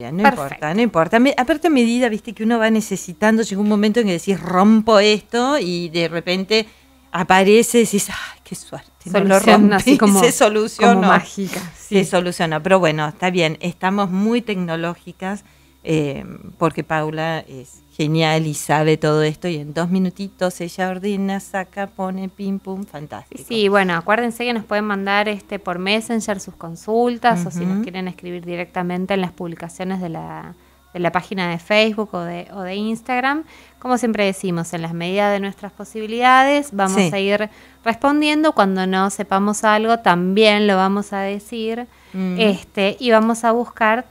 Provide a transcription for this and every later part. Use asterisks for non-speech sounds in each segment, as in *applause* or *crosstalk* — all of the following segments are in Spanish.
No importa, no importa. aparte, a medida, viste, que uno va necesitando, llega un momento en que decís, rompo esto y de repente aparece y decís, ay, qué suerte. no *laughs* como, se solucionó. mágica. Se soluciona, pero bueno, está bien, estamos muy tecnológicas eh, porque Paula es genial y sabe todo esto y en dos minutitos ella ordena, saca, pone, pim, pum, fantástico. Sí, bueno, acuérdense que nos pueden mandar este por Messenger sus consultas o si nos quieren escribir directamente en las publicaciones de la, de la página de Facebook o de, o de Instagram. Como siempre decimos, en las medidas de nuestras posibilidades vamos a ir respondiendo. Cuando no sepamos algo, también lo vamos a decir. Mm. este, y vamos a buscar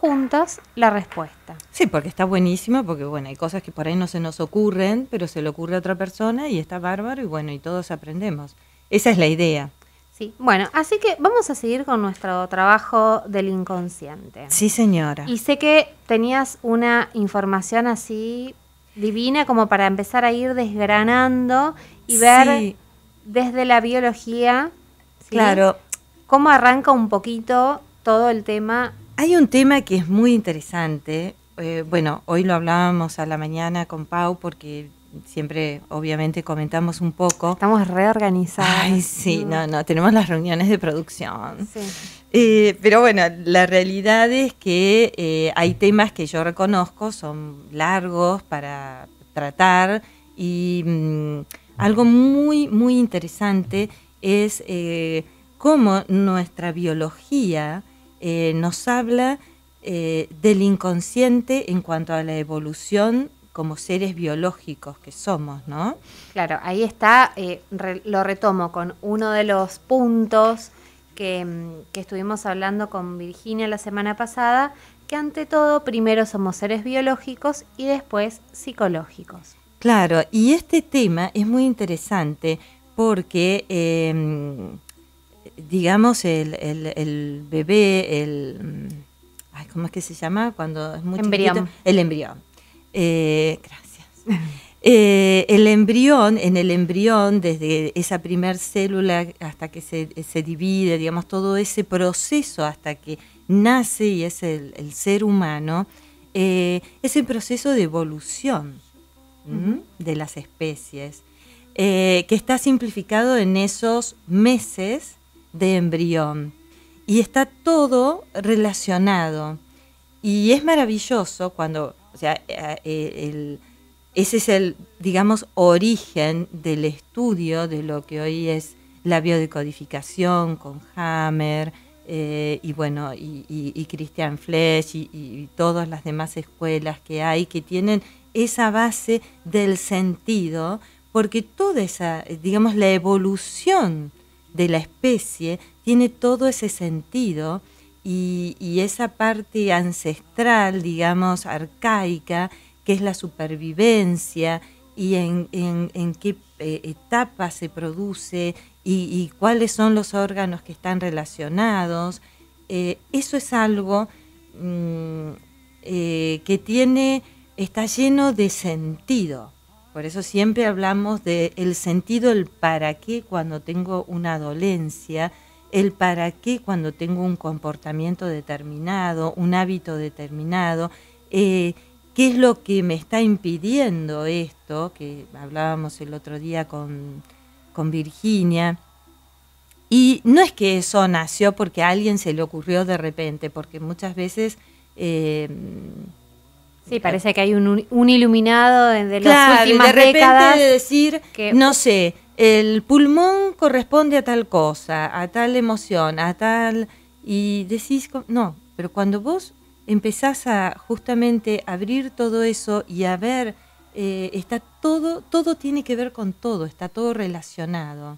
juntas la respuesta. Sí, porque está buenísima, porque bueno, hay cosas que por ahí no se nos ocurren, pero se le ocurre a otra persona y está bárbaro y bueno, y todos aprendemos. Esa es la idea. Sí, bueno, así que vamos a seguir con nuestro trabajo del inconsciente. Sí, señora. Y sé que tenías una información así divina como para empezar a ir desgranando y ver desde la biología. Claro. ¿Cómo arranca un poquito todo el tema hay un tema que es muy interesante. Eh, bueno, hoy lo hablábamos a la mañana con Pau porque siempre obviamente comentamos un poco. Estamos reorganizados. Ay, sí, mm. no, no, tenemos las reuniones de producción. Sí. Eh, pero bueno, la realidad es que eh, hay temas que yo reconozco, son largos para tratar y mm, algo muy, muy interesante es cómo nuestra biología eh, nos habla eh, del inconsciente en cuanto a la evolución como seres biológicos que somos, ¿no? Claro, ahí está, eh, lo retomo con uno de los puntos mm, que, estuvimos hablando con Virginia la semana pasada, que ante todo primero somos seres biológicos y después psicológicos. Claro, y este tema es muy interesante porque em, digamos, el, bebé, el... Mm, ay, ¿Cómo es que se llama? Cuando es muy Chiquito, el embrión. Eh, gracias. *laughs* Eh, el embrión, en el embrión, desde esa primera célula hasta que se, divide, digamos, todo ese proceso hasta que nace y es el, ser humano, eh, es el proceso de evolución de las especies, que está simplificado en esos meses de embrión. Y está todo relacionado. Y es maravilloso cuando, o sea, eh, eh, ese es el, digamos, origen del estudio de lo que hoy es la biodecodificación con Hammer eh, y bueno, y, Christian Flesch y, todas las demás escuelas que hay que tienen esa base del sentido, porque toda esa, digamos, la evolución de la especie tiene todo ese sentido y, esa parte ancestral, digamos, arcaica, que es la supervivencia y en, qué eh, etapa se produce y, cuáles son los órganos que están relacionados. Eh, eso es algo mm, eh, que tiene, está lleno de sentido. Por eso siempre hablamos del el sentido, el para qué cuando tengo una dolencia, el para qué cuando tengo un comportamiento determinado, un hábito determinado, eh, qué es lo que me está impidiendo esto, que hablábamos el otro día con, con Virginia. Y no es que eso nació porque a alguien se le ocurrió de repente, porque muchas veces eh, Sí, eh, parece que hay un, iluminado desde el las últimas de repente de decir, que... no sé, el pulmón corresponde a tal cosa, a tal emoción, a tal... Y decís, no, pero cuando vos empezás a justamente abrir todo eso y a ver, eh, está todo, todo tiene que ver con todo, está todo relacionado.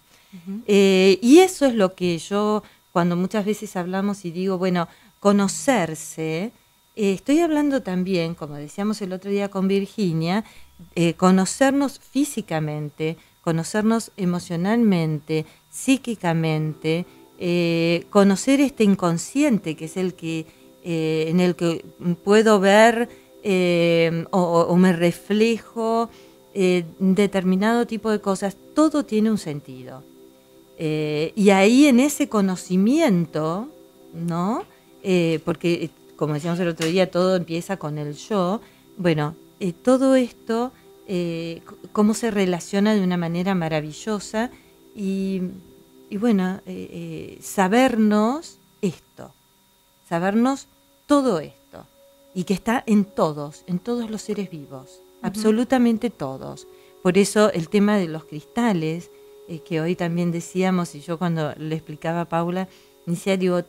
Eh, y eso es lo que yo, cuando muchas veces hablamos y digo, bueno, conocerse eh, estoy hablando también, como decíamos el otro día con Virginia, eh, conocernos físicamente, conocernos emocionalmente, psíquicamente, eh, conocer este inconsciente que es el que en el que puedo ver o, me reflejo determinado tipo de cosas. Todo tiene un sentido. y ahí en ese conocimiento, ¿no? porque como decíamos el otro día, todo empieza con el yo. Bueno, eh, todo esto, eh, cómo se relaciona de una manera maravillosa y, bueno, eh, sabernos esto, sabernos todo esto, y que está en todos, en todos los seres vivos, absolutamente todos. Por eso el tema de los cristales, que hoy también decíamos, y yo cuando le explicaba a Paula, decía, digo,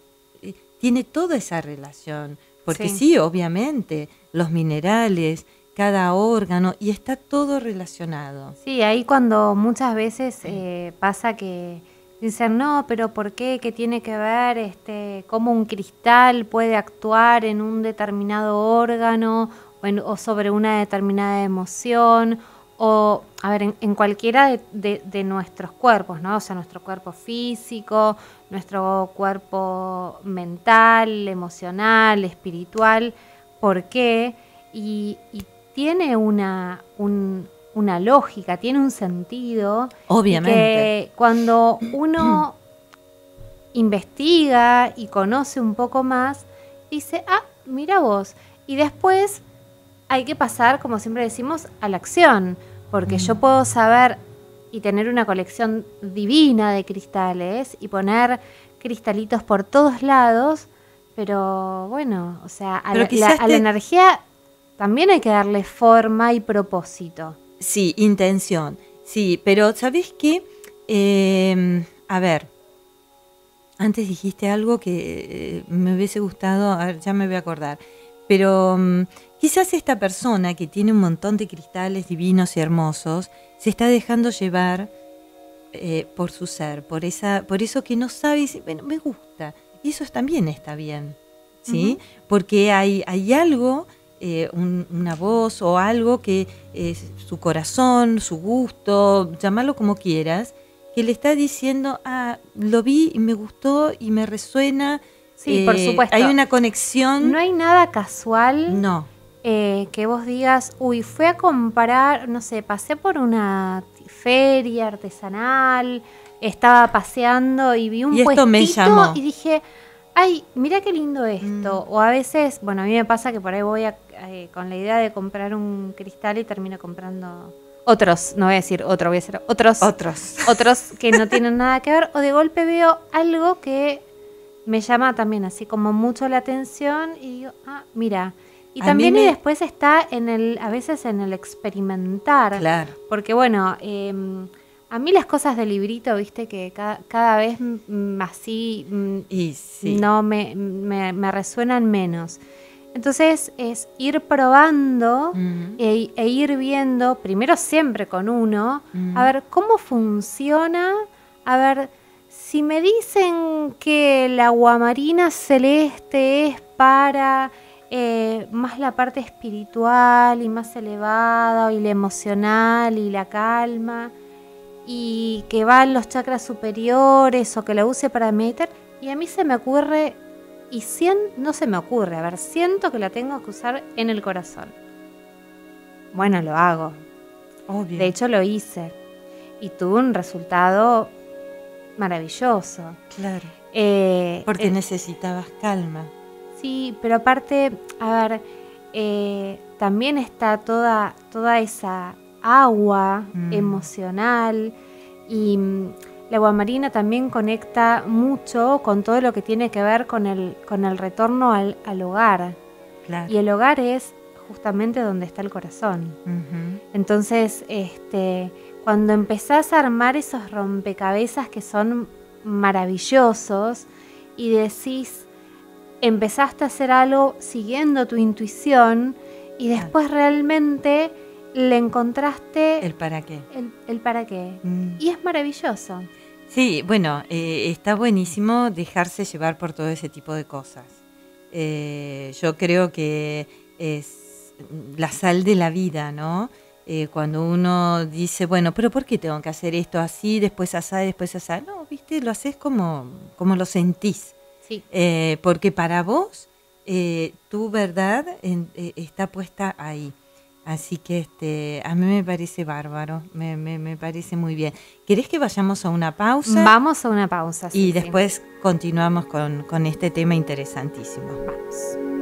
tiene toda esa relación, porque sí. obviamente, los minerales, cada órgano, y está todo relacionado. Sí, ahí cuando muchas veces eh, pasa que dicen, no, pero ¿por qué? ¿Qué tiene que ver este, cómo un cristal puede actuar en un determinado órgano o, sobre una determinada emoción? o, a ver, en, cualquiera de, de, nuestros cuerpos, ¿no? O sea, nuestro cuerpo físico, nuestro cuerpo mental, emocional, espiritual, por qué, y, tiene una, una lógica, tiene un sentido. Obviamente. Que cuando uno *clears throat* investiga y conoce un poco más, dice, ah, mira vos. Y después hay que pasar, como siempre decimos, a la acción, porque mm. yo puedo saber y tener una colección divina de cristales y poner cristalitos por todos lados, pero bueno, o sea, a, la, energía también hay que darle forma y propósito. Sí, intención, sí, pero ¿sabes qué? Em, a ver, antes dijiste algo que eh, me hubiese gustado, a ver, ya me voy a acordar, pero mm, quizás esta persona que tiene un montón de cristales divinos y hermosos, se está dejando llevar eh, por su ser, por, esa, por eso que no sabe y dice, bueno, me gusta. Y eso también está bien, ¿sí? Porque hay, hay algo, eh, una voz o algo que es su corazón, su gusto, llamarlo como quieras, que le está diciendo, ah, lo vi y me gustó y me resuena. Sí, por eh, supuesto. Hay una conexión. No hay nada casual. No eh, que vos digas, uy, fue a comprar, no sé, pasé por una feria artesanal, estaba paseando y vi un y me llamó. y dije, ay, mira qué lindo esto. Mm. O a veces, bueno, a mí me pasa que por ahí voy eh, con la idea de comprar un cristal y termino comprando otros, no voy a decir otro, voy a decir otros. Otros. *laughs* Otros que no tienen nada que ver. O de golpe veo algo que me llama también así como mucho la atención y digo, ah, mira. Y también después está en el, a veces en el experimentar. Porque bueno, em, a mí las cosas del librito, viste, que cada, vez así mm, sí. no me, me, resuenan menos. Entonces es ir probando e, e, ir viendo, primero siempre con uno, a ver cómo funciona, a ver si me dicen que la aguamarina celeste es para eh, más la parte espiritual y más elevada y la emocional y la calma y que van los chakras superiores o que la use para meter y a mí se me ocurre y 100 no se me ocurre, a ver, siento que la tengo que usar en el corazón. Bueno, lo hago. Obvio. De hecho lo hice y tuve un resultado maravilloso. Claro. Eh, Porque eh, necesitabas calma. Sí, pero aparte, a ver, eh, también está toda, toda esa agua mm. emocional y mm, la agua marina también conecta mucho con todo lo que tiene que ver con el, con el retorno al, hogar. Y el hogar es justamente donde está el corazón. Entonces, este, cuando empezás a armar esos rompecabezas que son maravillosos y decís, empezaste a hacer algo siguiendo tu intuición y después realmente le encontraste... El para qué. El, para qué. Mm. Y es maravilloso. Sí, bueno, eh, está buenísimo dejarse llevar por todo ese tipo de cosas. Eh, yo creo que es la sal de la vida, ¿no? Eh, cuando uno dice, bueno, pero ¿por qué tengo que hacer esto así, después así, después asá? No, viste, lo haces como, como lo sentís. Eh, porque para vos, eh, tu verdad eh, está puesta ahí. Así que este, a mí me parece bárbaro, me, me, parece muy bien. ¿Querés que vayamos a una pausa? Vamos a una pausa. y después continuamos con, con este tema interesantísimo. Vamos.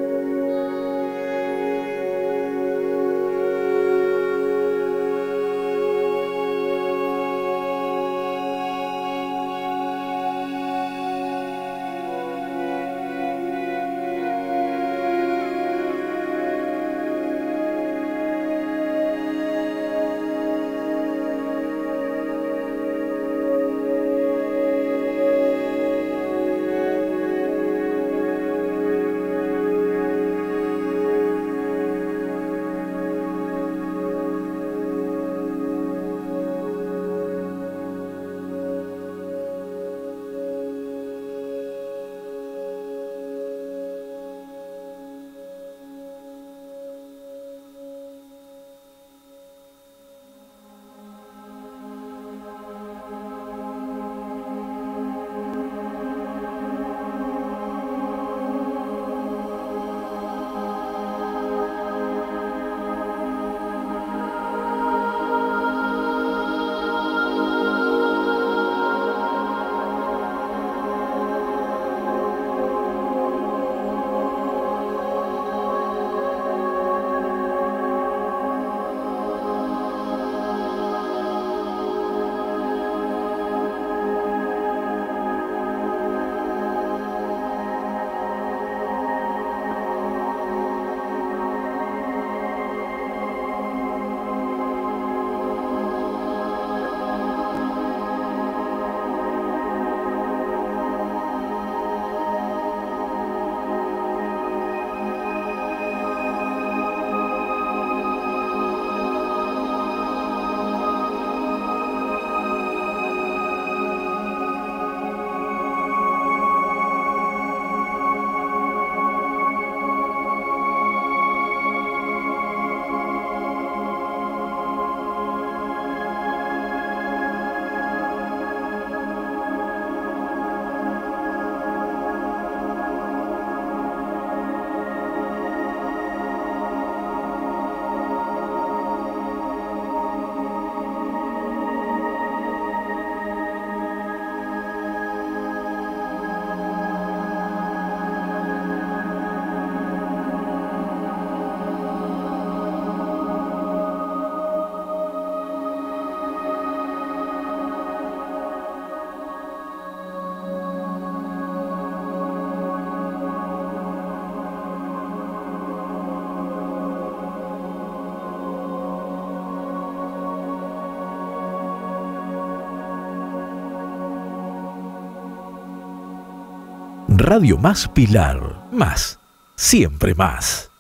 Radio Más Pilar. Más. Siempre más.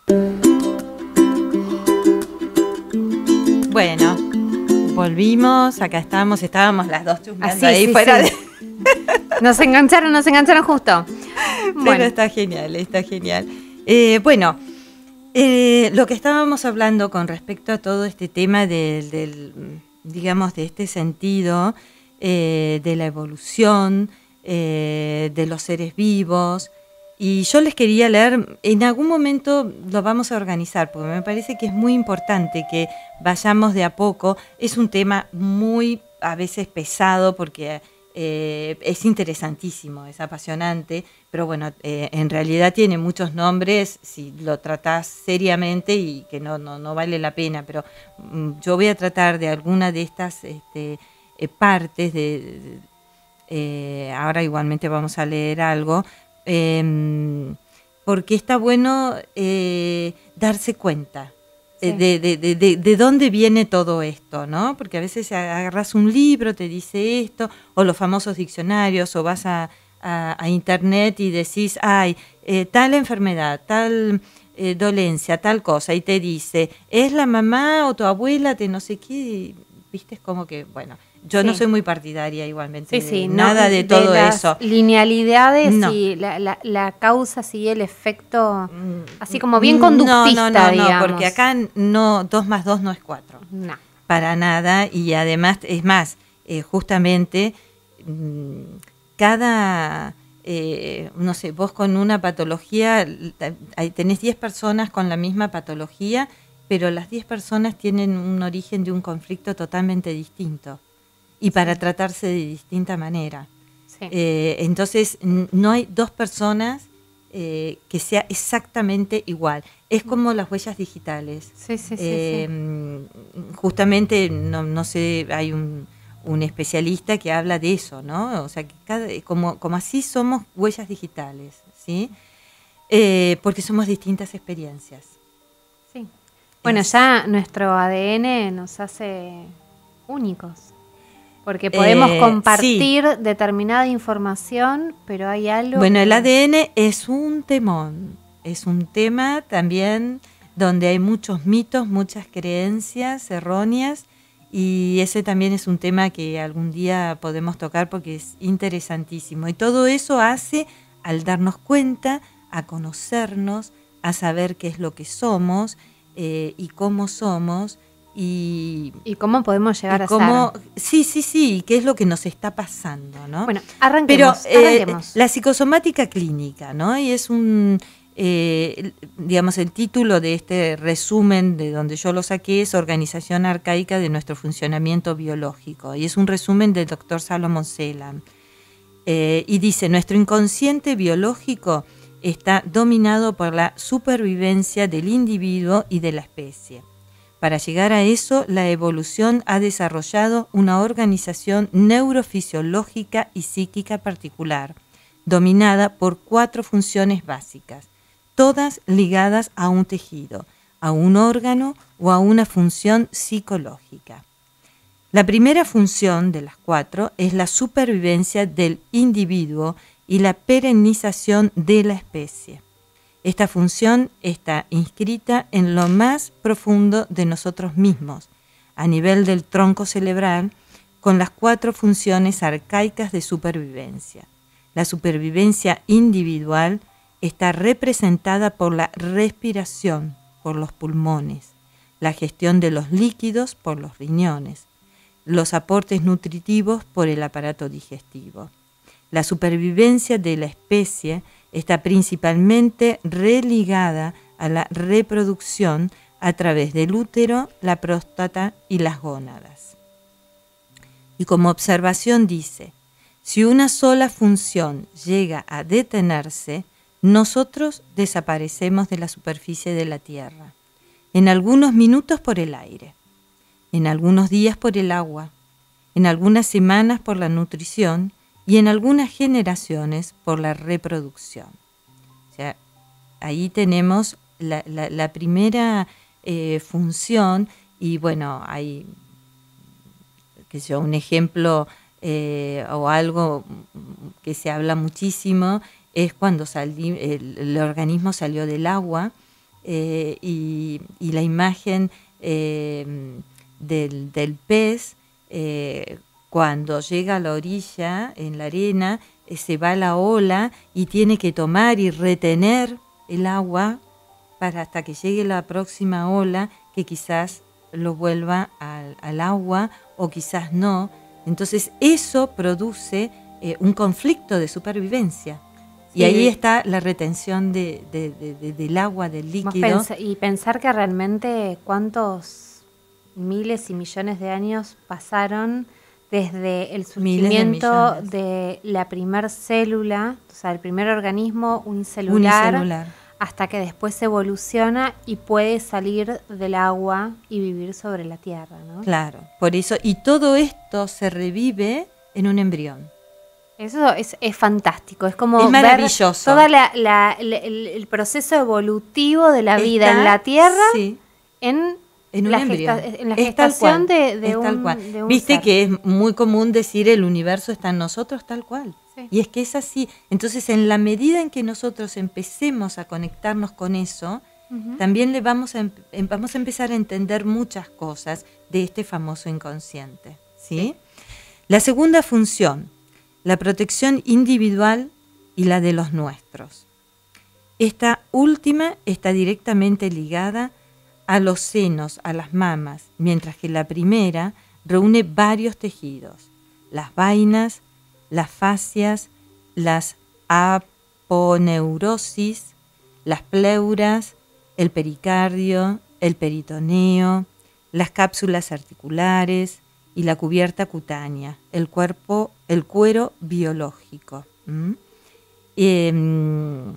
Bueno, volvimos, acá estamos, estábamos las dos chusmeando ahí fuera *laughs* Nos engancharon, nos engancharon justo. Bueno, Pero está genial, está genial. Eh, bueno, eh, lo que estábamos hablando con respecto a todo este tema del, digamos, de este sentido, eh, de la evolución, eh, de los seres vivos. Y yo les quería leer, en algún momento lo vamos a organizar, porque me parece que es muy importante que vayamos de a poco. Es un tema muy a veces pesado porque eh, es interesantísimo, es apasionante, pero bueno, eh, en realidad tiene muchos nombres si lo tratás seriamente y que no, no, vale la pena, pero mm, yo voy a tratar de alguna de estas este, partes de eh, ahora igualmente vamos a leer algo, em, porque está bueno eh, darse cuenta. Eh, de, dónde viene todo esto, ¿no? Porque a veces agarras un libro, te dice esto, o los famosos diccionarios, o vas a, internet y decís, ay, tal enfermedad, tal dolencia, tal cosa, y te dice, es la mamá o tu abuela, te no sé qué, y viste, como que, bueno, yo no soy muy partidaria igualmente. nada de, todo las eso. Linealidades y la, la, causa sigue el efecto, mm, así como bien mm, conductista. No, no, no, no porque acá no, dos más dos no es cuatro. Para nada. Y además, es más, eh, justamente mm, cada, eh, no sé, vos con una patología, tenés diez personas con la misma patología, pero las diez personas tienen un origen de un conflicto totalmente distinto y para tratarse de distinta manera. Eh, entonces, no hay dos personas eh, que sea exactamente igual. Es mm. como las huellas digitales. Sí, sí, em, justamente, no, sé, hay un, especialista que habla de eso, ¿no? O sea, como, como así somos huellas digitales, ¿sí? Eh, porque somos distintas experiencias. Sí. Bueno, ya nuestro ADN nos hace únicos. Porque podemos eh, compartir determinada información, pero hay algo... Bueno, el ADN es un temón, es un tema también donde hay muchos mitos, muchas creencias erróneas y ese también es un tema que algún día podemos tocar porque es interesantísimo. Y todo eso hace al darnos cuenta, a conocernos, a saber qué es lo que somos eh, y cómo somos y, cómo podemos llegar a cómo, Sí, sí, sí, qué es lo que nos está pasando, ¿no? Bueno, arranquemos. Eh, la psicosomática clínica, ¿no? Y es un, eh, digamos, el título de este resumen de donde yo lo saqué es Organización Arcaica de nuestro funcionamiento biológico. Y es un resumen del doctor Salomón Selam. Eh, y dice, nuestro inconsciente biológico está dominado por la supervivencia del individuo y de la especie para llegar a eso, la evolución ha desarrollado una organización neurofisiológica y psíquica particular, dominada por cuatro funciones básicas, todas ligadas a un tejido, a un órgano o a una función psicológica. La primera función de las cuatro es la supervivencia del individuo y la perennización de la especie. Esta función está inscrita en lo más profundo de nosotros mismos, a nivel del tronco cerebral, con las cuatro funciones arcaicas de supervivencia. La supervivencia individual está representada por la respiración, por los pulmones, la gestión de los líquidos por los riñones, los aportes nutritivos por el aparato digestivo. La supervivencia de la especie está principalmente religada a la reproducción a través del útero, la próstata y las gónadas. Y como observación dice, si una sola función llega a detenerse, nosotros desaparecemos de la superficie de la Tierra, en algunos minutos por el aire, en algunos días por el agua, en algunas semanas por la nutrición y en algunas generaciones por la reproducción. ahí tenemos la, primera eh, función y bueno, hay que sea un ejemplo eh, o algo que se habla muchísimo es cuando el, organismo salió del agua eh, y, la imagen del, pez cuando llega a la orilla, en la arena, eh, se va la ola y tiene que tomar y retener el agua para hasta que llegue la próxima ola que quizás lo vuelva al, agua o quizás no. Entonces eso produce eh, un conflicto de supervivencia. Y ahí está la retención del agua, del líquido. y pensar que realmente cuántos miles y millones de años pasaron desde el surgimiento de, la primer célula, o sea, el primer organismo un celular, hasta que después evoluciona y puede salir del agua y vivir sobre la tierra, ¿no? Claro, por eso, y todo esto se revive en un embrión. Eso es, fantástico, es como Ver todo el, proceso evolutivo de la vida en la Tierra en eh, en la de, un, Viste que es muy común decir el universo está en nosotros tal cual. Y es que es así. Entonces, en la medida en que nosotros empecemos a conectarnos con eso, también le vamos a, em-, vamos a empezar a entender muchas cosas de este famoso inconsciente. sí. La segunda función, la protección individual y la de los nuestros. Esta última está directamente ligada a los senos, a las mamas, mientras que la primera reúne varios tejidos, las vainas, las fascias, las aponeurosis, las pleuras, el pericardio, el peritoneo, las cápsulas articulares y la cubierta cutánea, el cuerpo, el cuero biológico. Em,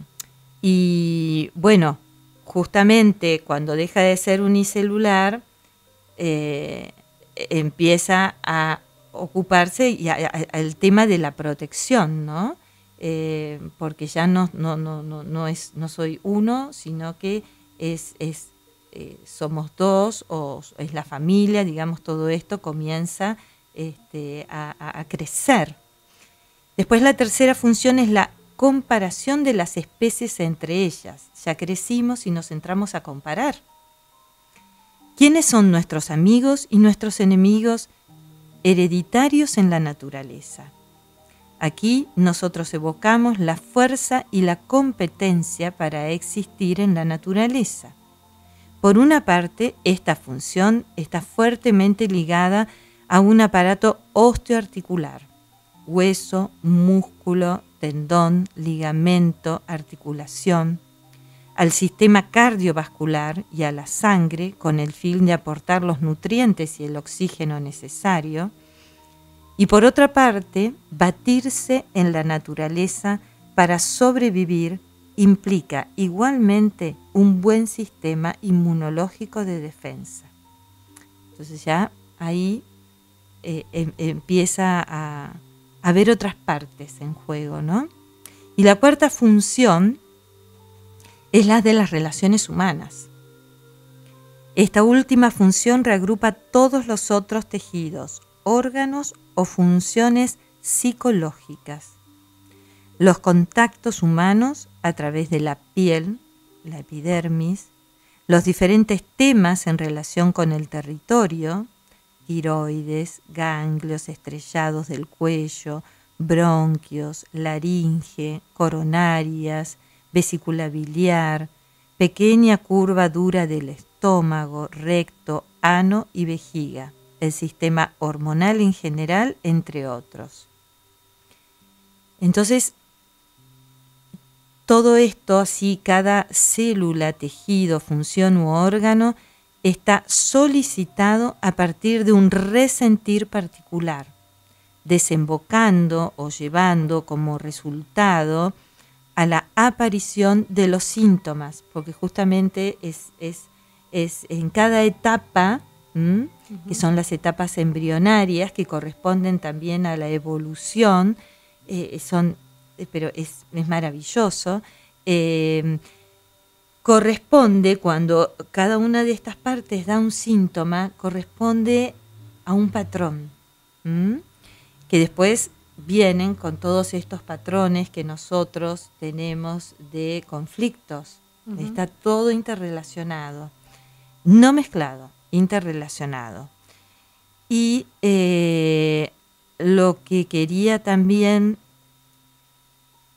y bueno, justamente cuando deja de ser unicelular, eh, empieza a ocuparse y el tema de la protección, ¿no? Eh, porque ya no, no, es, no soy uno, sino que es, eh, somos dos o es la familia, digamos, todo esto comienza este, a, a crecer. Después la tercera función es la comparación de las especies entre ellas. Ya crecimos y nos entramos a comparar. ¿Quiénes son nuestros amigos y nuestros enemigos hereditarios en la naturaleza? Aquí nosotros evocamos la fuerza y la competencia para existir en la naturaleza. Por una parte, esta función está fuertemente ligada a un aparato osteoarticular, hueso, músculo, tendón, ligamento, articulación, al sistema cardiovascular y a la sangre con el fin de aportar los nutrientes y el oxígeno necesario. Y por otra parte, batirse en la naturaleza para sobrevivir implica igualmente un buen sistema inmunológico de defensa. Entonces ya ahí eh, em, empieza a, haber otras partes en juego, ¿no? Y la cuarta función es la de las relaciones humanas. Esta última función reagrupa todos los otros tejidos, órganos o funciones psicológicas. Los contactos humanos a través de la piel, la epidermis, los diferentes temas en relación con el territorio, tiroides, ganglios estrellados del cuello, bronquios, laringe, coronarias, vesícula biliar, pequeña curva dura del estómago, recto, ano y vejiga, el sistema hormonal en general, entre otros. Entonces, todo esto, así cada célula, tejido, función u órgano, está solicitado a partir de un resentir particular, desembocando o llevando como resultado a la aparición de los síntomas, porque justamente es, es, en cada etapa, que son las etapas embrionarias que corresponden también a la evolución, eh, son, eh, pero es, maravilloso. Eh, corresponde, cuando cada una de estas partes da un síntoma, corresponde a un patrón, que después vienen con todos estos patrones que nosotros tenemos de conflictos. Está todo interrelacionado, no mezclado, interrelacionado. Y eh, lo que quería también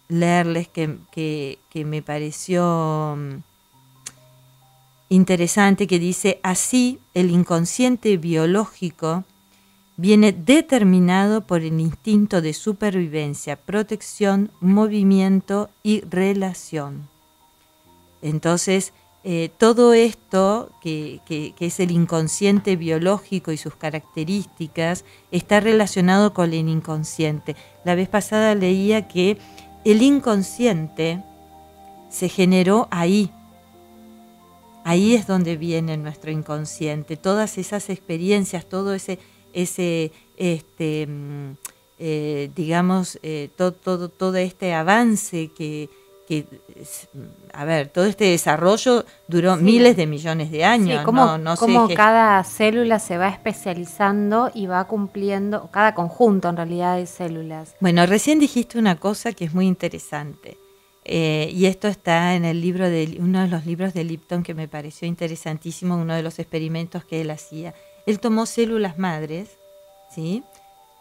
leerles que, que me pareció mm, interesante que dice, así el inconsciente biológico viene determinado por el instinto de supervivencia, protección, movimiento y relación. Entonces, eh, todo esto, que, es el inconsciente biológico y sus características, está relacionado con el inconsciente. La vez pasada leía que el inconsciente se generó ahí, Ahí es donde viene nuestro inconsciente, todas esas experiencias, todo ese, ese este, mm, eh, digamos, eh, todo, todo, todo este avance que, mm, a ver, todo este desarrollo duró miles de millones de años. como, cada célula se va especializando y va cumpliendo, cada conjunto en realidad de células. Bueno, recién dijiste una cosa que es muy interesante. Eh, y esto está en el libro de uno de los libros de Lipton que me pareció interesantísimo, uno de los experimentos que él hacía. Él tomó células madres, ¿sí?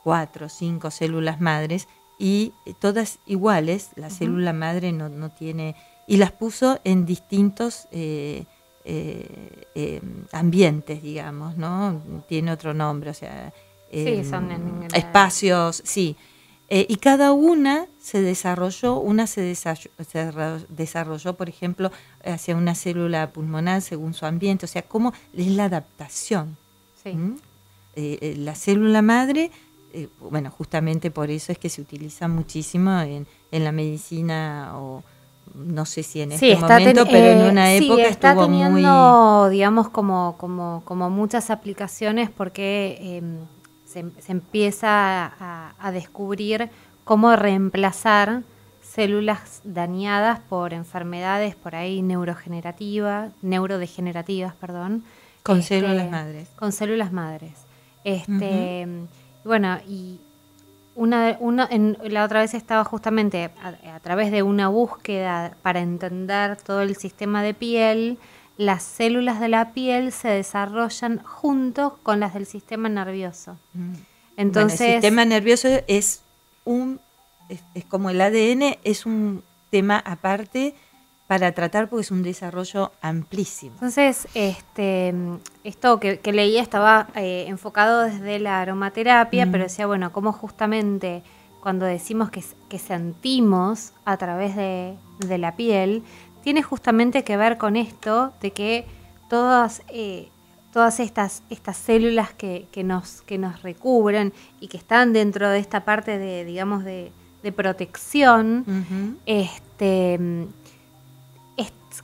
cuatro, cinco células madres, y todas iguales, la célula madre no, tiene, y las puso en distintos eh, eh, em, ambientes, digamos, ¿no? Tiene otro nombre, o sea, sí, son em, espacios, sí. Eh, y cada una se desarrolló, una se desarrolló, por ejemplo, hacia una célula pulmonar según su ambiente, o sea, cómo es la adaptación. Eh, eh, la célula madre, bueno, justamente por eso es que se utiliza muchísimo en, en la medicina o no sé si en este momento, pero en una época sí, está teniendo, digamos, como, como, como muchas aplicaciones porque em, se, empieza a, descubrir cómo reemplazar células dañadas por enfermedades por ahí neurogenerativas, neurodegenerativas, perdón. Con este, células madres. Con células madres. Este, Bueno, y una, una la otra vez estaba justamente a, través de una búsqueda para entender todo el sistema de piel, las células de la piel se desarrollan juntos con las del sistema nervioso. Mm. Entonces, el sistema nervioso es un es, como el ADN, es un tema aparte para tratar porque es un desarrollo amplísimo. Entonces, este, esto que, leía estaba eh, enfocado desde la aromaterapia, pero mm. decía, bueno, cómo justamente cuando decimos que, sentimos a través de, de la piel, tiene justamente que ver con esto de que todas, eh, todas estas, estas células que, que, nos, que recubren y que están dentro de esta parte de, digamos, de, protección, este,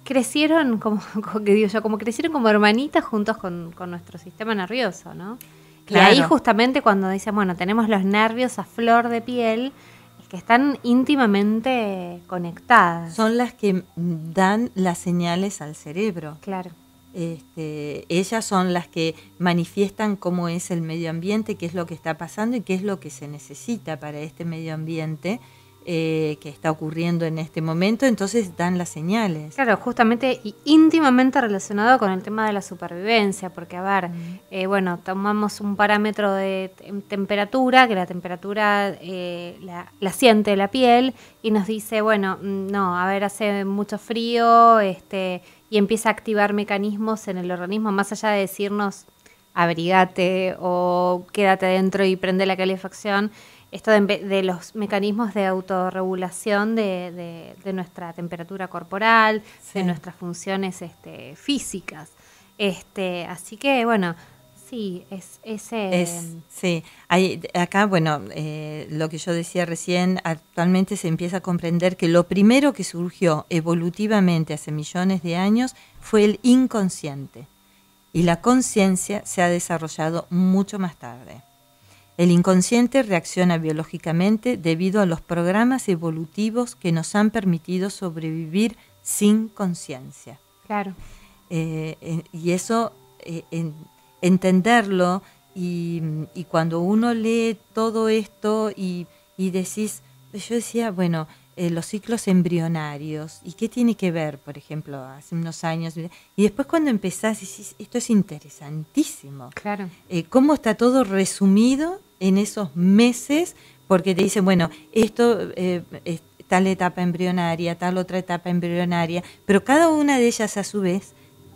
crecieron, como, *laughs* como crecieron como hermanitas juntos con, nuestro sistema nervioso, ¿no? Y ahí justamente cuando dicen, bueno, tenemos los nervios a flor de piel, que están íntimamente conectadas. Son las que dan las señales al cerebro. Claro. Este, ellas son las que manifiestan cómo es el medio ambiente, qué es lo que está pasando y qué es lo que se necesita para este medio ambiente eh, que está ocurriendo en este momento, entonces dan las señales. Claro, justamente y íntimamente relacionado con el tema de la supervivencia, porque a ver, mm. eh, bueno, tomamos un parámetro de temperatura, que la temperatura eh, la, la, siente la piel y nos dice, bueno, mm, no, a ver, hace mucho frío, este, y empieza a activar mecanismos en el organismo, más allá de decirnos abrigate o quédate adentro y prende la calefacción esto de, los mecanismos de autorregulación de, de, nuestra temperatura corporal, de nuestras funciones este, físicas. Este, así que, bueno, sí, es ese... Es, em, sí, Hay, acá, bueno, eh, lo que yo decía recién, actualmente se empieza a comprender que lo primero que surgió evolutivamente hace millones de años fue el inconsciente. Y la conciencia se ha desarrollado mucho más tarde. El inconsciente reacciona biológicamente debido a los programas evolutivos que nos han permitido sobrevivir sin conciencia. Claro. Eh, y eso, eh, entenderlo, y, cuando uno lee todo esto y, y decís, pues yo decía, bueno, eh, los ciclos embrionarios, ¿y qué tiene que ver, por ejemplo, hace unos años? Y después cuando empezás, decís, esto es interesantísimo. Claro. ¿Cómo está todo resumido? en esos meses, porque te dicen, bueno, esto eh, es tal etapa embrionaria, tal otra etapa embrionaria, pero cada una de ellas a su vez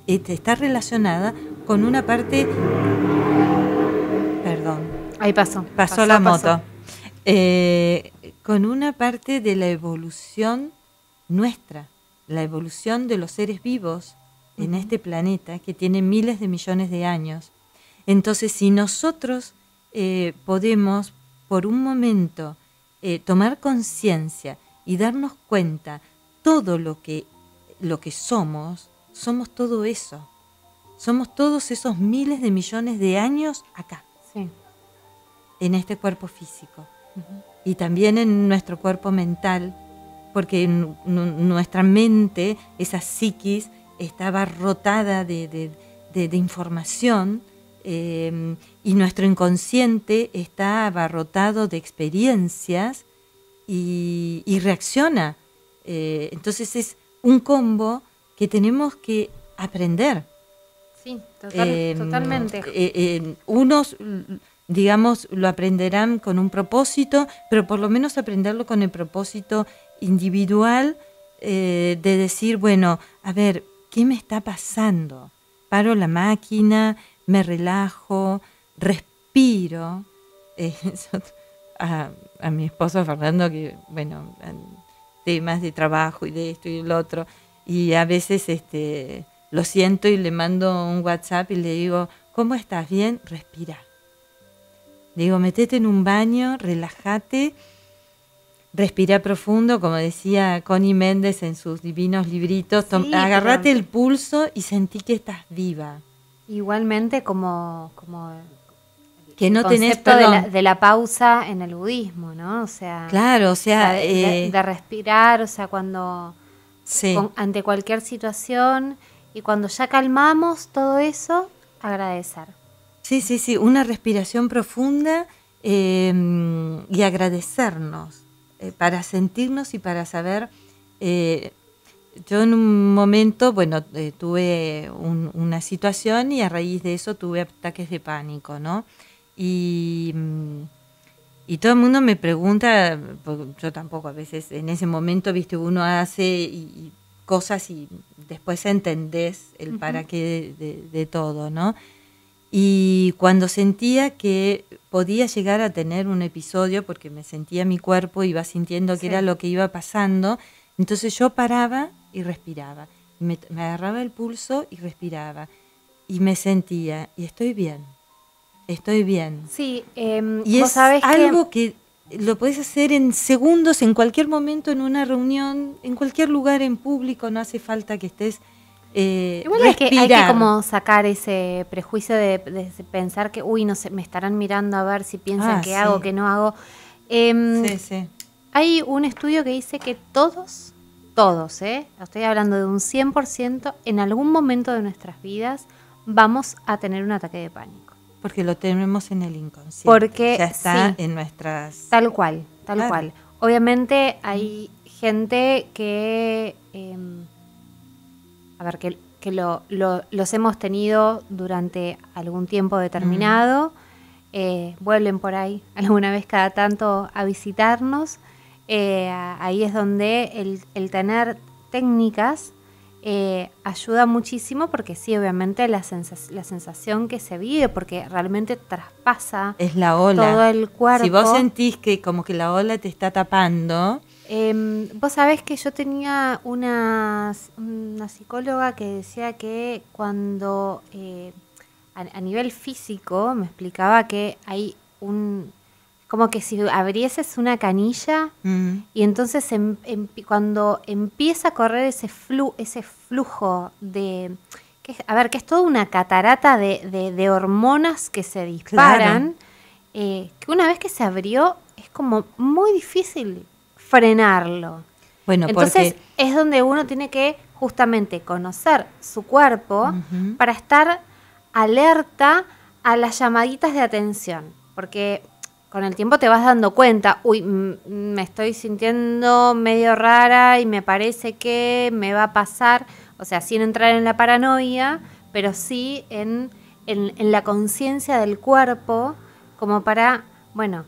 este, está relacionada con una parte... Perdón. Ahí pasó. Pasó, la moto. Eh, con una parte de la evolución nuestra, la evolución de los seres vivos en este planeta que tiene miles de millones de años. Entonces, si nosotros eh, podemos por un momento eh, tomar conciencia y darnos cuenta todo lo que, lo que somos, somos todo eso. Somos todos esos miles de millones de años acá, sí. en este cuerpo físico y también en nuestro cuerpo mental, porque nuestra mente, esa psiquis, estaba rotada de información Em, y nuestro inconsciente está abarrotado de experiencias y, reacciona. Eh, entonces es un combo que tenemos que aprender. Sí, em, totalmente. Eh, em, unos, digamos, lo aprenderán con un propósito, pero por lo menos aprenderlo con el propósito individual eh, de decir, bueno, a ver, ¿qué me está pasando? Paro la máquina, me relajo, respiro. *laughs* a, mi esposo Fernando, que bueno, temas de trabajo y de esto y lo otro, y a veces este, lo siento y le mando un WhatsApp y le digo, ¿cómo estás? ¿Bien? Respira. Le digo, metete en un baño, relájate, respira profundo, como decía Connie Méndez en sus divinos libritos, agarrate el pulso y sentí que estás viva. Igualmente como, como que no tenés de la, de la, pausa en el budismo, ¿no? O sea, claro, o sea, eh, de, respirar, o sea, cuando ante cualquier situación y cuando ya calmamos todo eso, agradecer. Sí, sí, sí, una respiración profunda em, y agradecernos eh, para sentirnos y para saber eh, yo en un momento, bueno, eh, tuve una situación y a raíz de eso tuve ataques de pánico, ¿no? Y, mm, y todo el mundo me pregunta, yo tampoco a veces en ese momento, viste, uno hace cosas y después entendés el para qué de, todo, ¿no? Y cuando sentía que podía llegar a tener un episodio, porque me sentía mi cuerpo, iba sintiendo que era lo que iba pasando, entonces yo paraba y respiraba. Me, agarraba el pulso y respiraba. Y me sentía, y estoy bien, estoy bien. Sí, em, y es algo que... lo podés hacer en segundos, en cualquier momento, en una reunión, en cualquier lugar en público, no hace falta que estés eh, es que hay que como sacar ese prejuicio de, pensar que, uy, no sé, me estarán mirando a ver si piensan ah, que hago, que no hago. Em, sí, sí. Hay un estudio que dice que todos todos, ¿eh? estoy hablando de un 100%, en algún momento de nuestras vidas vamos a tener un ataque de pánico. Porque lo tenemos en el inconsciente. Porque está en nuestras... Tal cual, tal cual. Obviamente hay gente que... Em, a ver, que, los hemos tenido durante algún tiempo determinado, mm. eh, vuelven por ahí *laughs* alguna vez cada tanto a visitarnos eh, ahí es donde el, tener técnicas eh, ayuda muchísimo porque sí, obviamente la, sensación que se vive, porque realmente traspasa es la ola. todo el cuerpo. Si vos sentís que como que la ola te está tapando. Em, vos sabés que yo tenía una, una psicóloga que decía que cuando eh, a nivel físico me explicaba que hay un como que si abrieses una canilla mm. y entonces em, cuando empieza a correr ese, flu, ese flujo de... a ver, que es toda una catarata de, hormonas que se disparan, eh, que una vez que se abrió es como muy difícil frenarlo. Bueno, entonces es donde uno tiene que justamente conocer su cuerpo para estar alerta a las llamaditas de atención, porque con el tiempo te vas dando cuenta, uy, me estoy sintiendo medio rara y me parece que me va a pasar, o sea, sin entrar en la paranoia, pero sí en, en la conciencia del cuerpo, como para, bueno,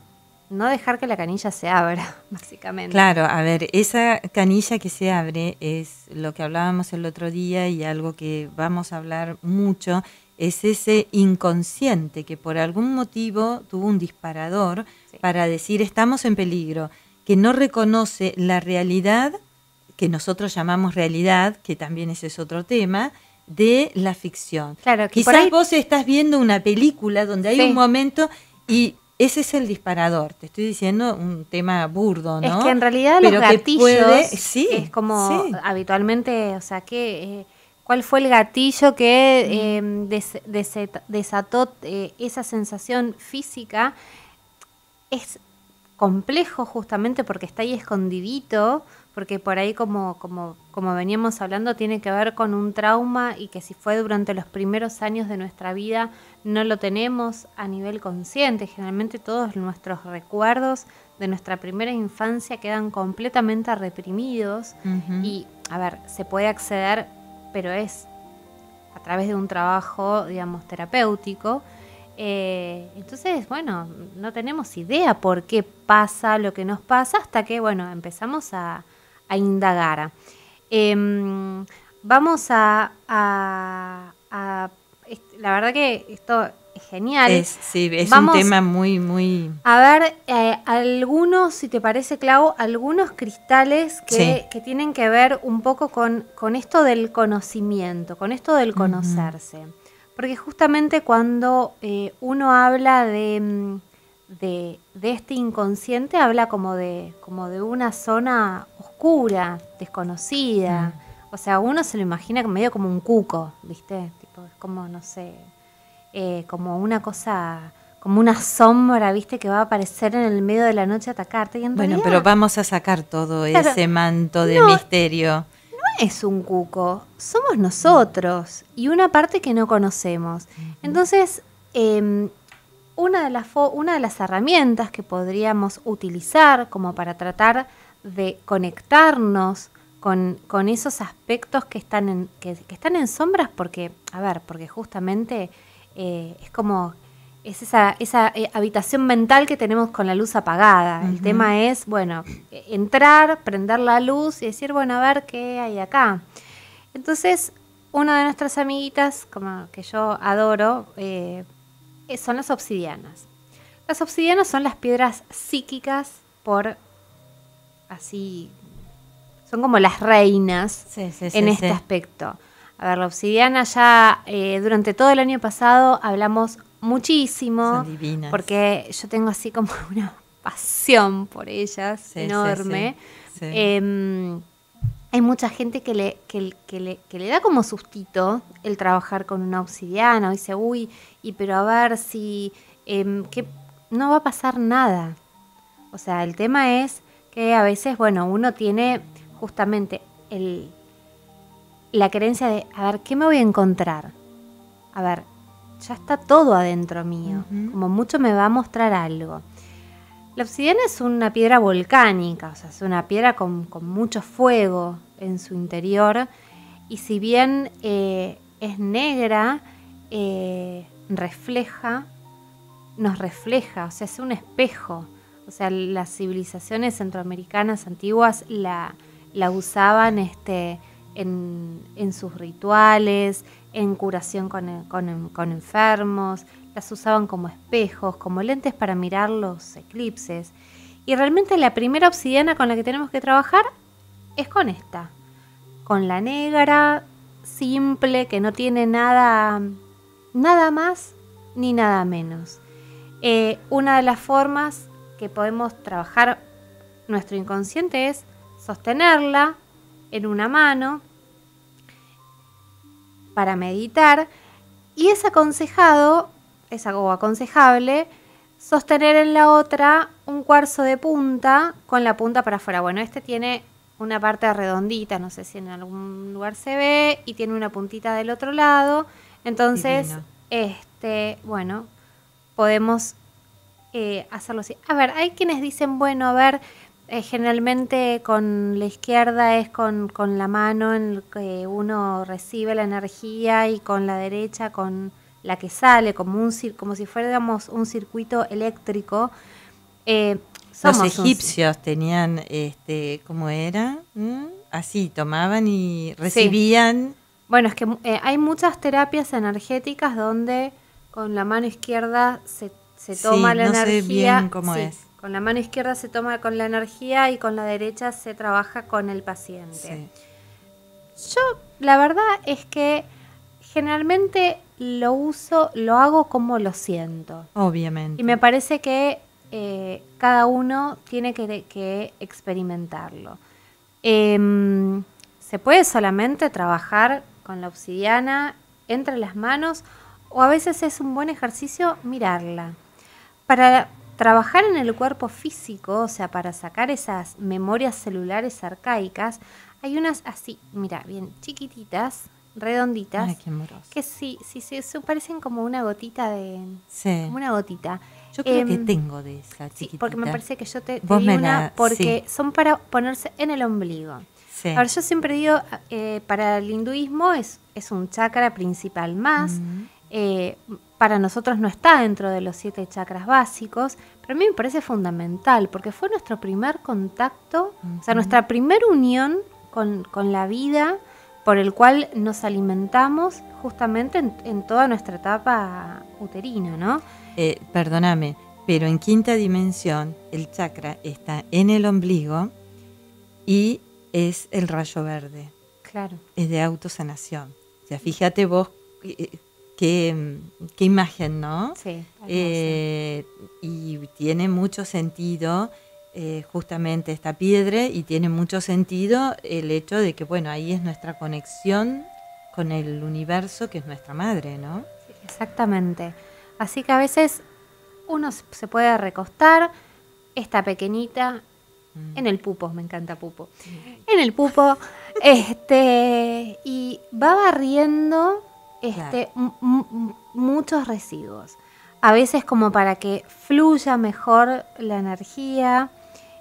no dejar que la canilla se abra, *laughs* básicamente. Claro, a ver, esa canilla que se abre es lo que hablábamos el otro día y algo que vamos a hablar mucho, es ese inconsciente que por algún motivo tuvo un disparador para decir estamos en peligro, que no reconoce la realidad, que nosotros llamamos realidad, que también ese es otro tema, de la ficción. Claro, Quizás vos estás viendo una película donde hay un momento y ese es el disparador. Te estoy diciendo un tema burdo, ¿no? Es que en realidad los gatillos es como habitualmente, o sea, que... Eh, ¿Cuál fue el gatillo que em, desató eh, esa sensación física? Es complejo justamente porque está ahí escondidito, porque por ahí como, como, veníamos hablando tiene que ver con un trauma y que si fue durante los primeros años de nuestra vida no lo tenemos a nivel consciente. Generalmente todos nuestros recuerdos de nuestra primera infancia quedan completamente reprimidos y, a ver, se puede acceder pero es a través de un trabajo, digamos, terapéutico. Eh, entonces, bueno, no tenemos idea por qué pasa lo que nos pasa hasta que, bueno, empezamos a, indagar. Em, vamos a, La verdad que esto genial. sí, es un tema muy, muy... A ver, eh, algunos, si te parece, Clau, algunos cristales que, tienen que ver un poco con, con esto del conocimiento, con esto del conocerse. Porque justamente cuando eh, uno habla mm, de, este inconsciente, habla como de, como de una zona oscura, desconocida. Mm. O sea, uno se lo imagina medio como un cuco, ¿viste? es como, no sé, eh, como una cosa como una sombra, viste, que va a aparecer en el medio de la noche a atacarte. bueno, pero vamos a sacar todo ese manto de misterio. No es un cuco, somos nosotros y una parte que no conocemos. Entonces, em, una, de las una de las herramientas que podríamos utilizar como para tratar de conectarnos con, esos aspectos que están, en, que están en sombras, porque, a ver, porque justamente eh, es como es esa, esa eh, habitación mental que tenemos con la luz apagada. El tema es, bueno, entrar, prender la luz y decir, bueno, a ver qué hay acá. Entonces, una de nuestras amiguitas, como que yo adoro, eh, son las obsidianas. Las obsidianas son las piedras psíquicas por así, son como las reinas en este aspecto. A ver, la obsidiana ya eh, durante todo el año pasado hablamos muchísimo. Son divinas. Porque yo tengo así como *laughs* una pasión por ellas enorme. Em, hay mucha gente que le, que, le, da como sustito el trabajar con una obsidiana. dice, uy, y pero a ver si. Em, que no va a pasar nada. O sea, el tema es que a veces, bueno, uno tiene justamente el la creencia de, a ver, ¿qué me voy a encontrar? A ver, ya está todo adentro mío, como mucho me va a mostrar algo. La obsidiana es una piedra volcánica, o sea, es una piedra con, mucho fuego en su interior y si bien eh, es negra, eh, refleja, nos refleja, o sea, es un espejo. O sea, las civilizaciones centroamericanas antiguas la, la usaban este, en, sus rituales, en curación eh, con, enfermos, las usaban como espejos, como lentes para mirar los eclipses. Y realmente la primera obsidiana con la que tenemos que trabajar es con esta, con la negra, simple, que no tiene nada, nada más ni nada menos. Eh, una de las formas que podemos trabajar nuestro inconsciente es sostenerla, en una mano para meditar y es aconsejado, es algo aconsejable, sostener en la otra un cuarzo de punta con la punta para afuera. Bueno, este tiene una parte redondita, no sé si en algún lugar se ve, y tiene una puntita del otro lado. Entonces, este, bueno, podemos eh, hacerlo así. A ver, hay quienes dicen, bueno, a ver, eh, generalmente con la izquierda es con, la mano en que uno recibe la energía y con la derecha con la que sale, como, un, como si fuéramos un circuito eléctrico. Eh, Los egipcios tenían, este, ¿cómo era? ¿Mm? Así, tomaban y recibían. Bueno, es que eh, hay muchas terapias energéticas donde con la mano izquierda se, se toma la energía. Sé bien cómo es con la mano izquierda se toma con la energía y con la derecha se trabaja con el paciente. Yo, la verdad es que generalmente lo uso, lo hago como lo siento. Obviamente. Y me parece que eh, cada uno tiene que, experimentarlo. Em, se puede solamente trabajar con la obsidiana entre las manos o a veces es un buen ejercicio mirarla. Para, Trabajar en el cuerpo físico, o sea, para sacar esas memorias celulares arcaicas, hay unas así, mira, bien chiquititas, redonditas, Ay, qué que sí, sí, sí, se parecen como una gotita de, sí. como una gotita. Yo creo que em, tengo de esa chiquitita. Sí, porque me parece que yo te, di una, porque son para ponerse en el ombligo. Sí. Ahora, yo siempre digo, eh, para el hinduismo es, es un chakra principal más. Mm. Eh, para nosotros no está dentro de los siete chakras básicos, pero a mí me parece fundamental porque fue nuestro primer contacto, o sea, nuestra primera unión con, la vida por el cual nos alimentamos justamente en, toda nuestra etapa uterina, ¿no? Eh, perdóname, pero en quinta dimensión el chakra está en el ombligo y es el rayo verde. Claro. Es de autosanación. O sea, fíjate vos eh, Qué, imagen, ¿no? Sí. Eh, y tiene mucho sentido eh, justamente esta piedra y tiene mucho sentido el hecho de que, bueno, ahí es nuestra conexión con el universo que es nuestra madre, ¿no? exactamente. Así que a veces uno se puede recostar, esta pequeñita, mm. en el pupo, me encanta pupo, en el pupo, *laughs* este, y va barriendo este, muchos residuos. A veces como para que fluya mejor la energía,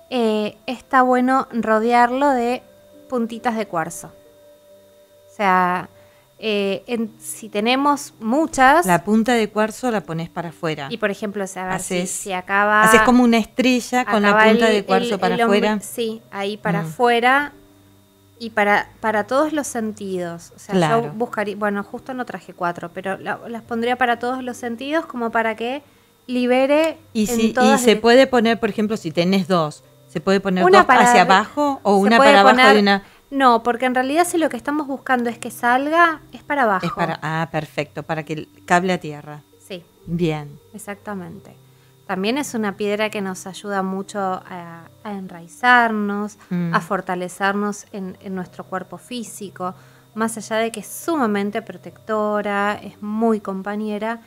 eh, está bueno rodearlo de puntitas de cuarzo. O sea, eh, si tenemos muchas... La punta de cuarzo la pones para afuera. Y por ejemplo, se si, acaba... Haces como una estrella con la punta de cuarzo para afuera. Sí, ahí para mm. afuera. Y para, para todos los sentidos. O sea, yo buscaría, bueno, justo no traje cuatro, pero las pondría para todos los sentidos como para que libere. Y, si, y se puede poner, por ejemplo, si tenés dos, ¿se puede poner una dos para, hacia abajo o una para abajo una...? No, porque en realidad si lo que estamos buscando es que salga, es para abajo. ah, perfecto, para que cable a tierra. Sí. Bien. Exactamente también es una piedra que nos ayuda mucho a, enraizarnos, a mm. fortalecernos en, nuestro cuerpo físico, más allá de que es sumamente protectora, es muy compañera,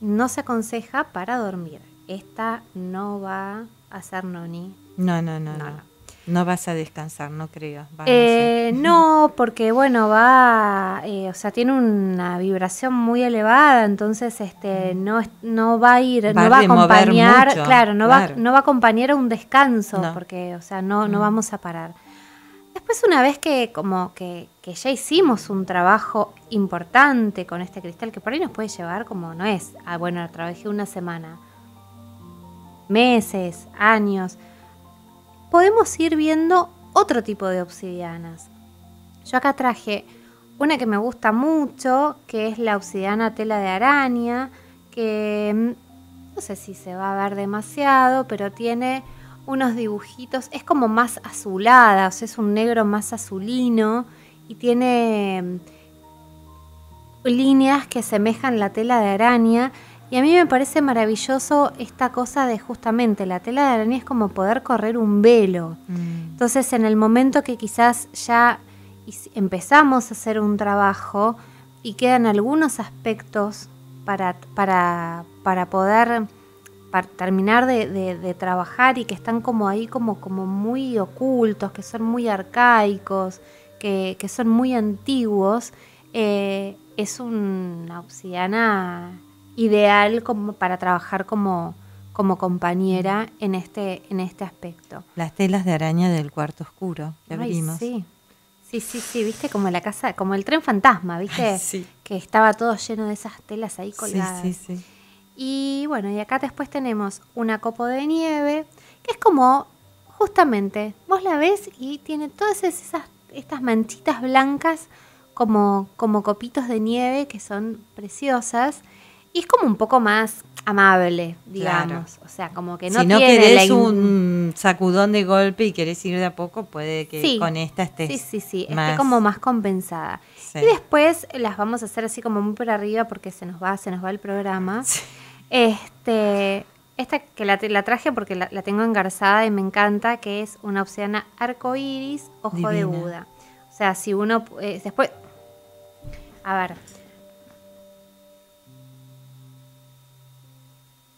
no se aconseja para dormir. Esta no va a ser noni. no. no. no. no. No vas a descansar, no creo. Eh, *laughs* no, porque bueno, va, eh, o sea, tiene una vibración muy elevada, entonces este, mm. no, no va a ir, no va a acompañar, claro, no va, no va a acompañar un descanso, porque, o sea, no, no mm. vamos a parar. Después una vez que como que, ya hicimos un trabajo importante con este cristal, que por ahí nos puede llevar como no es, a ah, bueno, de una semana, meses, años podemos ir viendo otro tipo de obsidianas. Yo acá traje una que me gusta mucho, que es la obsidiana tela de araña, que mm, no sé si se va a ver demasiado, pero tiene unos dibujitos, es como más azulada, sea, es un negro más azulino y tiene mm, líneas que semejan la tela de araña y a mí me parece maravilloso esta cosa de justamente la tela de araña es como poder correr un velo. Mm. Entonces, en el momento que quizás ya empezamos a hacer un trabajo y quedan algunos aspectos para, para, para poder terminar de, trabajar y que están como ahí como, como muy ocultos, que son muy arcaicos, que, son muy antiguos, eh, es una obsidiana ideal como para trabajar como, como compañera en este, en este aspecto. Las telas de araña del cuarto oscuro que Sí. sí, sí, viste como la casa, como el tren fantasma, viste, que estaba todo lleno de esas telas ahí colgadas. Sí, sí, sí. Y bueno, y acá después tenemos una copo de nieve, que es como, justamente, vos la ves y tiene todas esas, estas manchitas blancas como, como copitos de nieve que son preciosas y es como un poco más amable, digamos. O sea, como que no Si no querés un sacudón de golpe y querés ir de a poco, puede que con esta esté Sí, sí, sí. como más compensada. Y después las vamos a hacer así como muy por arriba porque se nos va, se nos va el programa. Este. Esta que la, traje porque la, tengo engarzada y me encanta, que es una obsidiana arcoiris, ojo de Buda. O sea, si uno. Eh, después. A ver,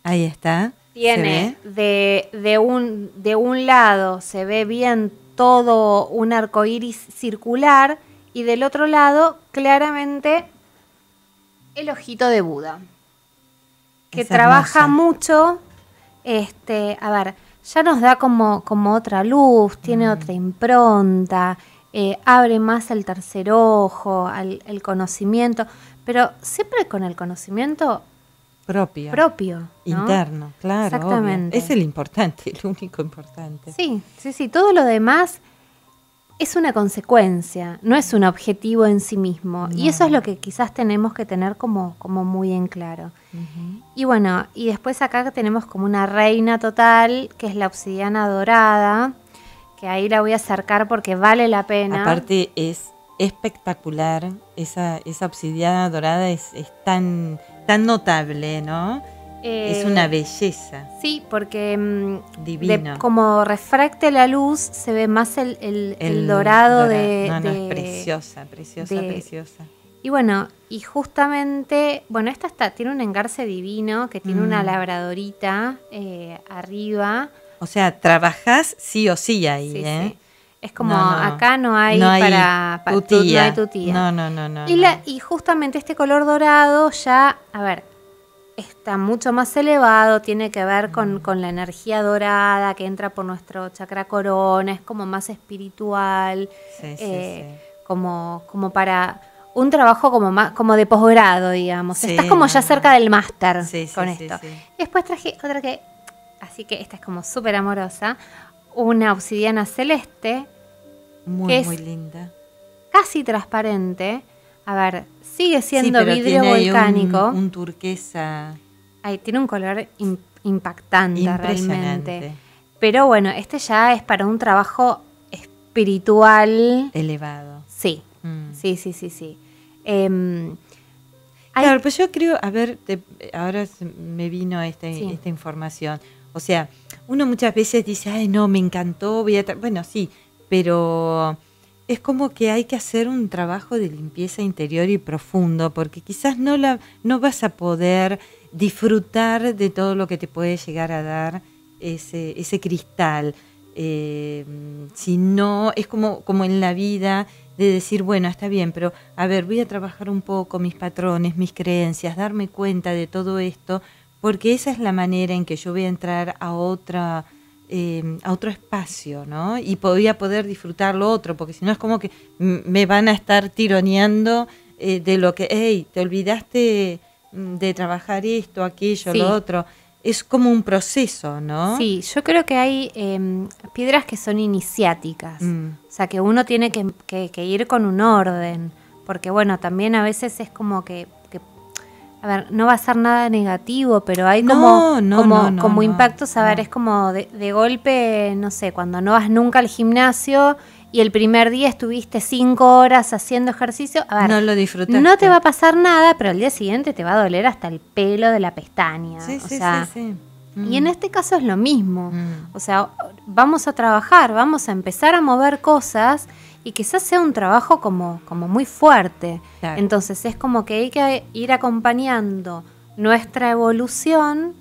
Ahí está. Tiene de, un, de un lado se ve bien todo un arco iris circular y del otro lado claramente el ojito de Buda. Que trabaja mucho. Este, a ver, ya nos da como, como otra luz, tiene mm. otra impronta, eh, abre más el tercer ojo, al, el conocimiento, pero siempre con el conocimiento Propio. Interno, claro. Exactamente. Es el importante, el único importante. Sí, sí, sí. Todo lo demás es una consecuencia, no es un objetivo en sí mismo. Y eso es lo que quizás tenemos que tener como, como muy en claro. Y bueno, y después acá tenemos como una reina total, que es la obsidiana dorada, que ahí la voy a acercar porque vale la pena. Aparte es espectacular, esa, esa obsidiana dorada es, es tan tan notable, ¿no? es una eh, belleza. Sí, porque mm, como refracte la luz, se ve más el, dorado, de. No, no, es preciosa, preciosa, preciosa. Y bueno, y justamente, bueno, esta está, tiene un engarce divino que tiene una mm. labradorita eh, arriba. O sea, trabajas sí o sí ahí, ¿eh? Es como acá no hay, para, Tu, tía. No, no, no, Y, la, y justamente este color dorado ya, a ver, está mucho más elevado, tiene que ver mm. con, la energía dorada que entra por nuestro chakra corona, es como más espiritual, eh, Como, como para un trabajo como más, como de posgrado, digamos. Estás como ya cerca del máster con esto. después traje otra que, así que esta es como súper amorosa, una obsidiana celeste muy, muy linda. Casi transparente. A ver, sigue siendo sí, vidrio volcánico. Un, turquesa. Ay, tiene un color impactante realmente. Pero bueno, este ya es para un trabajo espiritual. Elevado. Sí. Mm. Sí, sí, sí, sí. Em, claro, pues yo creo, a ver, ahora me vino este, esta, información. O sea, uno muchas veces dice, ay, no, me encantó, voy Bueno, sí, pero es como que hay que hacer un trabajo de limpieza interior y profundo, porque quizás no, la, no vas a poder disfrutar de todo lo que te puede llegar a dar ese, cristal. Eh, si no, es como en la vida de decir, bueno, está bien, pero a ver, voy a trabajar un poco mis patrones, mis creencias, darme cuenta de todo esto, porque esa es la manera en que yo voy a entrar a otra Em, a otro espacio, ¿no? Y podía poder disfrutar lo otro, porque si no es como que me van a estar tironeando eh, de lo que, hey, te olvidaste mm, de trabajar esto, aquello, lo otro. Es como un proceso, ¿no? Sí, yo creo que hay em, piedras que son iniciáticas, mm. o sea, que uno tiene que ir con un orden, porque bueno, también a veces es como que a ver, no va a ser nada negativo, pero hay como, como, impactos, a ver, es como de, golpe, no sé, cuando no vas nunca al gimnasio y el primer día estuviste cinco horas haciendo ejercicio, a ver, no lo disfrutaste. No te va a pasar nada, pero el día siguiente te va a doler hasta el pelo de la pestaña. Sí, sí, sí, Y en mm. este caso es lo mismo. Mm. O sea, vamos a trabajar, vamos a empezar a mover cosas y quizás sea un trabajo como, como muy fuerte. Entonces es como que hay que ir acompañando nuestra evolución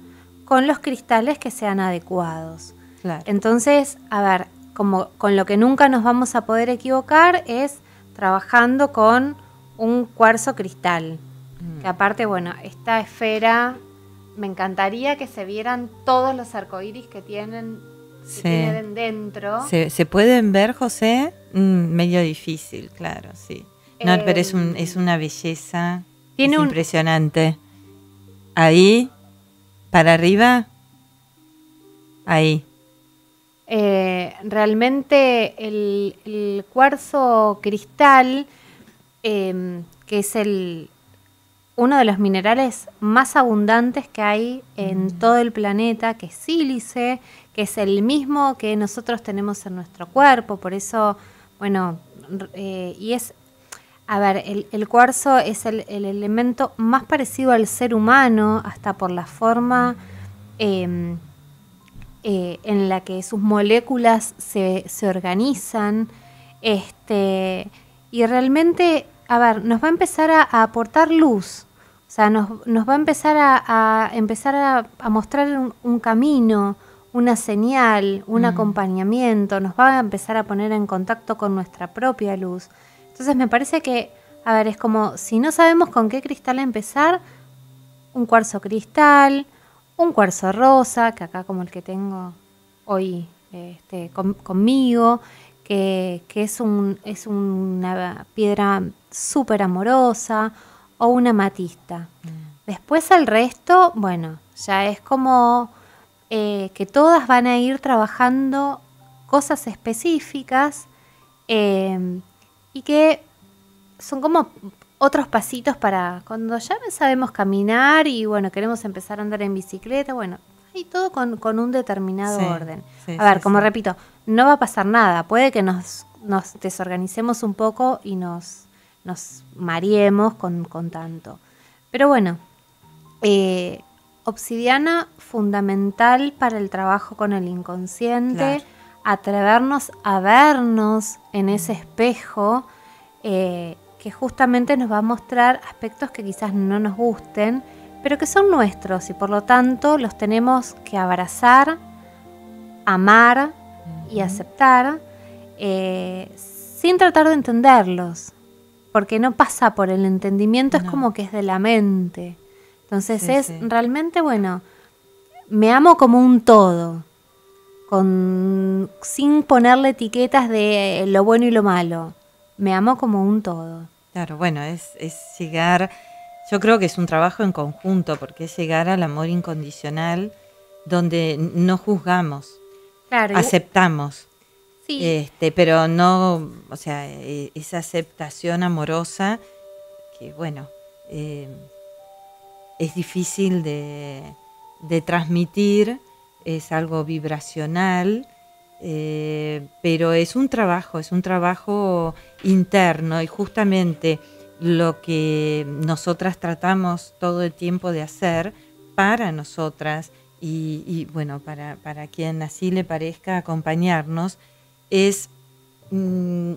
con los cristales que sean adecuados. Entonces, a ver, como con lo que nunca nos vamos a poder equivocar es trabajando con un cuarzo cristal. Mm. Que aparte, bueno, esta esfera me encantaría que se vieran todos los arcoíris que tienen se, dentro. Se, pueden ver, José? Mm, medio difícil, claro, sí. No, eh, pero es, una belleza impresionante. Ahí, para arriba, ahí. Eh, realmente el, cuarzo cristal, em, que es el, uno de los minerales más abundantes que hay en mm. todo el planeta, que es sílice, que es el mismo que nosotros tenemos en nuestro cuerpo, por eso, bueno, eh, y es, a ver, el, cuarzo es el, elemento más parecido al ser humano, hasta por la forma em, eh, en la que sus moléculas se, organizan, este, y realmente, a ver, nos va a empezar a, aportar luz, o sea, nos, va a empezar a, empezar a, mostrar un, camino, una señal, un mm. acompañamiento, nos va a empezar a poner en contacto con nuestra propia luz. Entonces me parece que, a ver, es como si no sabemos con qué cristal empezar, un cuarzo cristal, un cuarzo rosa, que acá como el que tengo hoy este, conmigo, que, es, un, es una piedra súper amorosa, o una matista. Mm. Después el resto, bueno, ya es como eh, que todas van a ir trabajando cosas específicas eh, y que son como otros pasitos para cuando ya sabemos caminar y bueno, queremos empezar a andar en bicicleta, bueno, hay todo con, un determinado orden. a ver, como repito, no va a pasar nada, puede que nos, nos desorganicemos un poco y nos, nos mareemos con, tanto. Pero bueno, eh, obsidiana fundamental para el trabajo con el inconsciente, atrevernos a vernos en ese mm. espejo eh, que justamente nos va a mostrar aspectos que quizás no nos gusten, pero que son nuestros y por lo tanto los tenemos que abrazar, amar y aceptar eh, sin tratar de entenderlos, porque no pasa por el entendimiento, es como que es de la mente. Entonces es realmente, bueno, me amo como un todo, con, sin ponerle etiquetas de eh, lo bueno y lo malo. Me amo como un todo. Claro, bueno, es, es llegar, yo creo que es un trabajo en conjunto, porque es llegar al amor incondicional donde no juzgamos, aceptamos. Este, pero no, o sea, e, esa aceptación amorosa que, bueno, eh, es difícil de, transmitir, es algo vibracional, eh, pero es un trabajo, es un trabajo interno y justamente lo que nosotras tratamos todo el tiempo de hacer para nosotras y, bueno, para, quien así le parezca acompañarnos, es mm,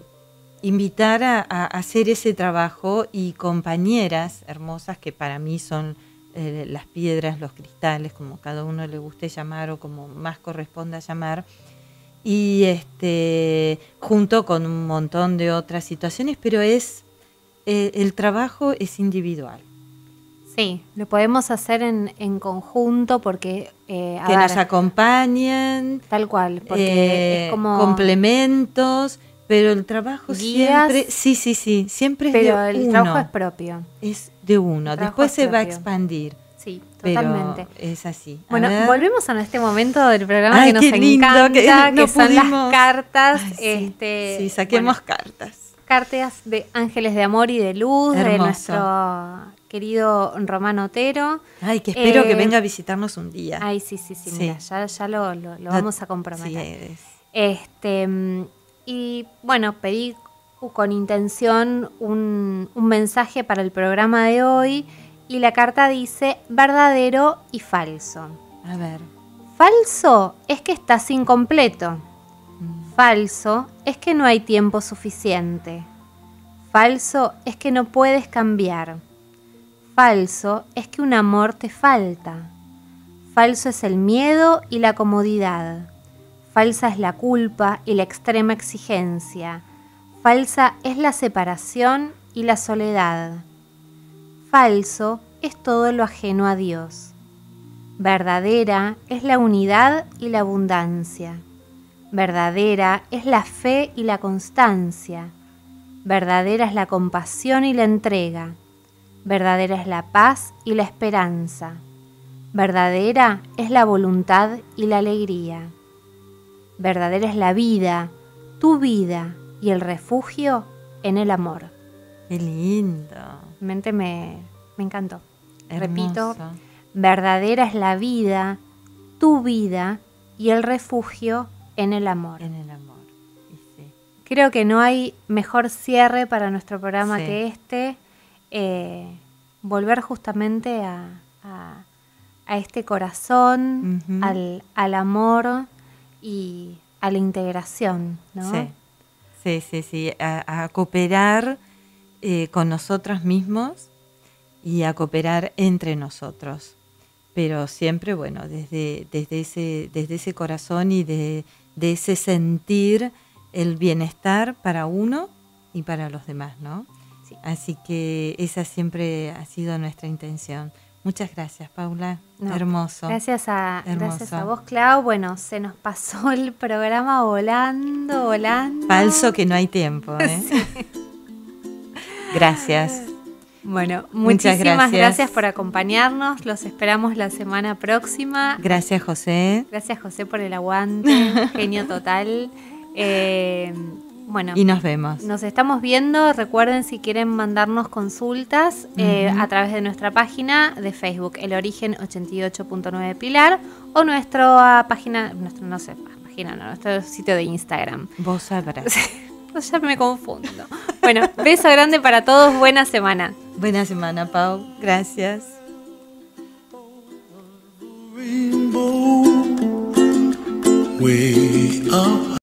invitar a hacer ese trabajo y compañeras hermosas que para mí son eh, las piedras, los cristales, como cada uno le guste llamar o como más corresponda llamar, y este, junto con un montón de otras situaciones, pero es eh, el trabajo es individual. Sí, lo podemos hacer en, conjunto porque... Eh, que nos acompañen. Tal cual, porque eh, como... Complementos pero el trabajo siempre, sí, sí, sí, siempre es pero el trabajo es propio. Es de uno, después se va a expandir. Sí, totalmente. es así. bueno, volvemos a este momento del programa que nos encanta, que, son las cartas. sí, este, saquemos cartas. Cartas de Ángeles de Amor y de Luz, de nuestro querido Román Otero. Ay, que espero que eh, venga a visitarnos un día. Ay, sí, sí, sí, mira, ya, lo, vamos a comprometer. Sí este, mm, y bueno, pedí con intención un, mensaje para el programa de hoy y la carta dice verdadero y falso. A ver. Falso es que estás incompleto. Mm. Falso es que no hay tiempo suficiente. Falso es que no puedes cambiar. Falso es que un amor te falta. Falso es el miedo y la comodidad. Falsa es la culpa y la extrema exigencia. Falsa es la separación y la soledad. Falso es todo lo ajeno a Dios. Verdadera es la unidad y la abundancia. Verdadera es la fe y la constancia. Verdadera es la compasión y la entrega. Verdadera es la paz y la esperanza. Verdadera es la voluntad y la alegría verdadera es la vida, tu vida y el refugio en el amor. Qué lindo. Mente me, encantó. Repito, verdadera es la vida, tu vida y el refugio en el amor. En el amor. Creo que no hay mejor cierre para nuestro programa que este. Eh, volver justamente a, este corazón, al, al amor y a la integración, ¿no? Sí, sí, sí, A, cooperar eh, con nosotros mismos y a cooperar entre nosotros. Pero siempre, bueno, desde, desde, ese, desde ese corazón y de, de ese sentir el bienestar para uno y para los demás, ¿no? Así que esa siempre ha sido nuestra intención. Muchas gracias, Paula. hermoso. Gracias a, vos, Clau. Bueno, se nos pasó el programa volando, volando. Falso que no hay tiempo. ¿eh? *laughs* gracias. Bueno, muchísimas gracias. gracias. por acompañarnos. Los esperamos la semana próxima. Gracias, José. Gracias, José, por el aguante. *laughs* Genio total. Eh, bueno, y nos vemos. Nos estamos viendo. Recuerden si quieren mandarnos consultas eh, a través de nuestra página de Facebook, El Origen 88.9 Pilar, o nuestra página, nuestro, no sé, página, nuestro sitio de Instagram. Vos sabrás. *laughs* ya me confundo. Bueno, beso grande para todos. Buena semana. Buena semana, Pau. Gracias.